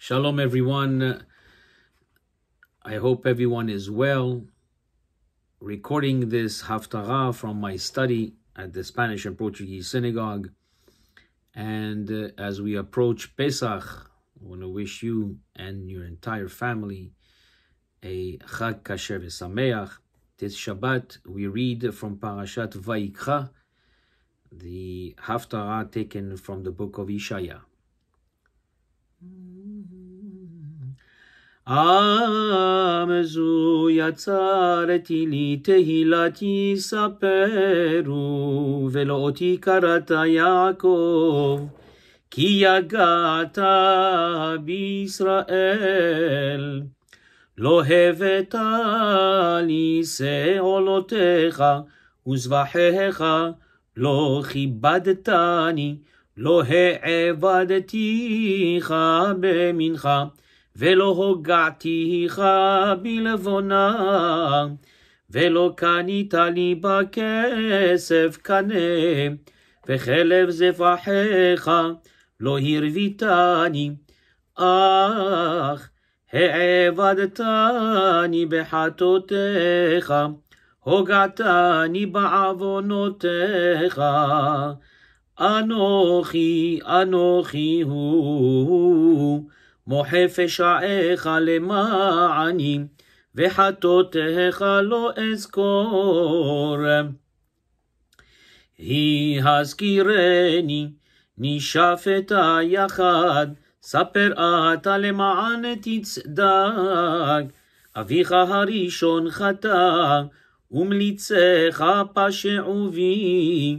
Shalom, everyone. I hope everyone is well. Recording this Haftarah from my study at the Spanish and Portuguese synagogue. And uh, as we approach Pesach, I want to wish you and your entire family a Chag Kasher V'Sameach. This Shabbat, we read from Parashat Vaikra, the Haftarah taken from the book of Ishaya. آرزو יצרתי לי תהילתי ספרו ולאותי קראת יעקב כי יגעת בישראל לא הבאת לי שעולותיך וזבחיך לא כיבדתני לא העבדתיך במנחה, ולא הוגעתיך בלבונה, ולא קנית לי בכסף קנה, וחלב זפחיך לא הרוויתני, אך העבדתני בחטאותיך, הוגעתני בעוונותיך. אנוכי, אנוכי הוא, מוחה פשעיך למעני, וחטאותיך לא אזכור. היא הזכירני, נשפת יחד, ספר אתה למען תצדק. אביך הראשון חטא, ומליצך פשעו בי.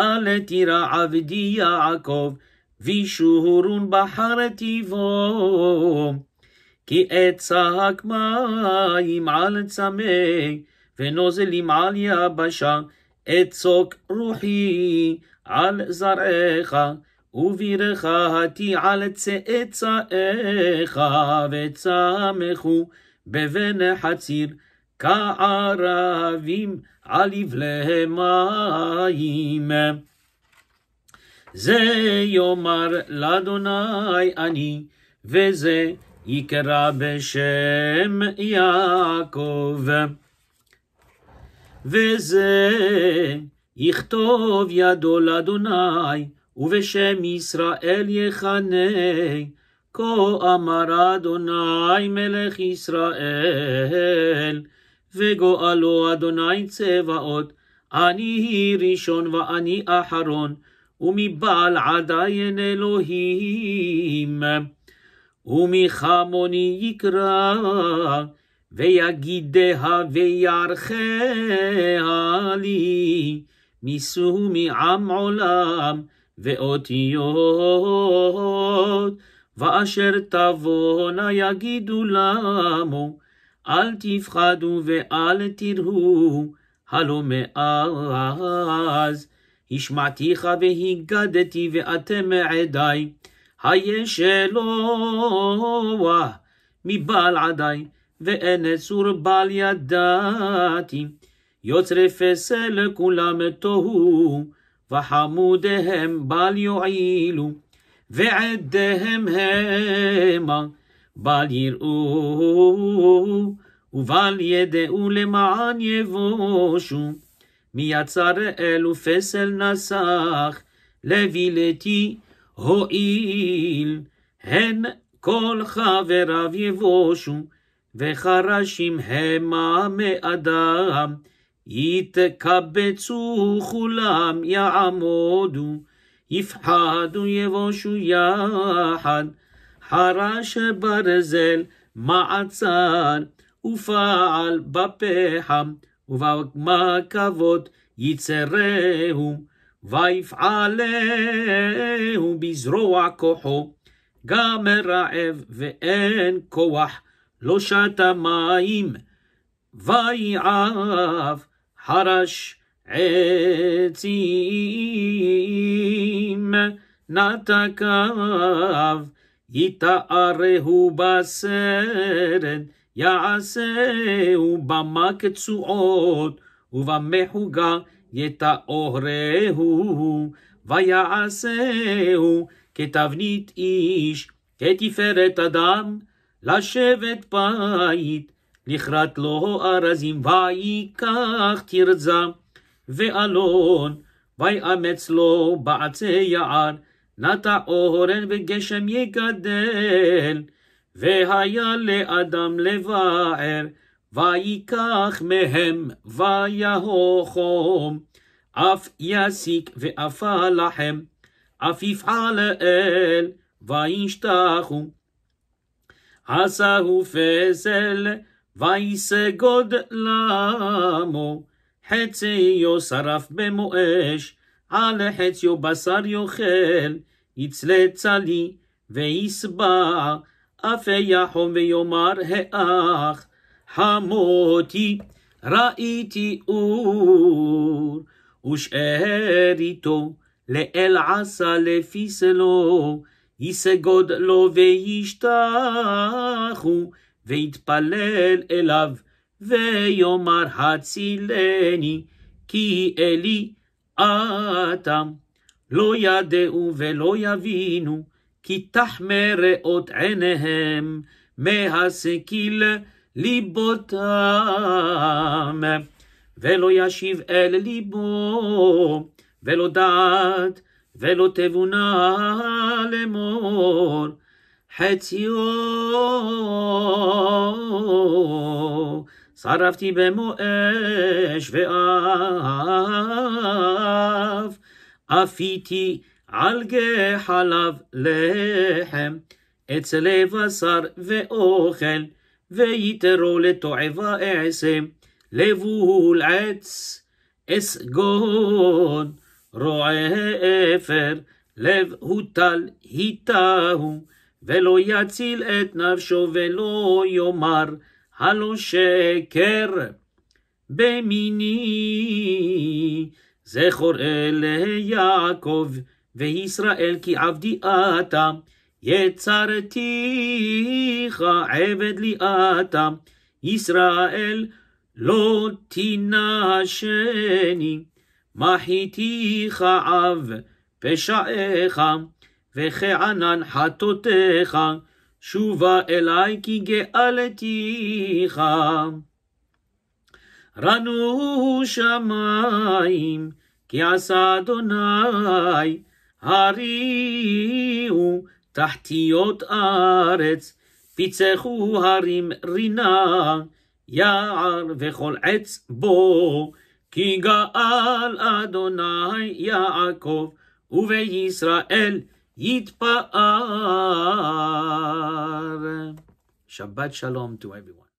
אלה תירא עבדי יעקב, וישורון בחרתיבו. כי עת צעק מים על צמא, ונוזלים על יבשה, צוק רוחי על זרעך, תי על צאצאיך, וצמחו בבן חציר. כערבים על יבלי מים. זה יאמר לאדוני אני, וזה יקרא בשם יעקב. וזה יכתוב ידו לאדוני, ובשם ישראל יכנה. כה אמר אדוני מלך ישראל, וגואלו אדוני צבאות, אני ראשון ואני אחרון, ומבעל עדיין אלוהים. ומחמוני יקרא, ויגידיה וירכיה לי, מסומי מעם עולם ואותיות, ואשר תבואנה יגידו למו, אל תפחדו ואל תראו, הלא מאז השמעתיך והגדתי ואתם עדיי, היש אלוה מבעל עדיי, ואין עצור בל ידעתי, יוצרי פסל כולם תוהו, וחמודיהם בל יועילו, ועדיהם המה. בל יראו ובל ידעו למען יבושו. מיצראל ופסל נסך, לבילתי הועיל, הן כל חבריו יבושו, וחרשים המה מאדם, יתקבצו כולם יעמודו, יפחדו יבושו יחד. חרש ברזל מעצר, ופעל בפחם, ובמרכבות יצרהו, ויפעלהו בזרוע כוחו. גם רעב ואין כוח, לא שתה מים, ויעב חרש עצים, נטע יתארהו בסרן, יעשהו במה כצועות, ובמחוגה יתאורהו, ויעשהו כתבנית איש, כתפארת אדם, לשבת בית, לכרת לו ארזים, ויקח תרזה, ואלון, ויאמץ לו בעצי יער, נטע אורן וגשם יגדל, והיה לאדם לבער, ויקח מהם, ויהוכום, אף יסיק ואפה לחם, אף יפעל אל, וישתחו. עשהו פסל, ויסגוד למו, חציו שרף במואש, על חציו בשר יאכל, יצלה צלי וישבע, אף יחום ויאמר האח, חמותי ראיתי אור, ושאר איתו לאל עשה לפיסלו, יסגוד לו וישתחו, ויתפלל אליו, ויאמר הצילני, כי אלי תבואתם, לא ידעו ולא יבינו, כי תחמא ראות עיניהם, מהסקיל ליבותם. ולא ישיב אל ליבו, ולא דעת, ולא תבונה לאמור, חציו שרפתי במו אש ואב, עפיתי על גחליו לחם, אצלי בשר ואוכל, ויתרו לתועבה אעשה, לבול עץ, אסגון, רועה אפר, לב הוטל היטהו, ולא יציל את נפשו ולא יאמר הלא שקר במיני, זכור אלה יעקב וישראל כי עבדי אתה, יצרתיך עבד לי אתה, ישראל לא תנשני, מחיתיך עב פשעך, וכענן חטאותיך. שובה אליי כי גאלתיך. רנו שמיים כי עשה אדוני הריעו תחתיות ארץ פיצחו הרים רינה יער וכל עץ בו כי גאל אדוני יעקב ובישראל Yitpaar. Shabbat Shalom to everyone.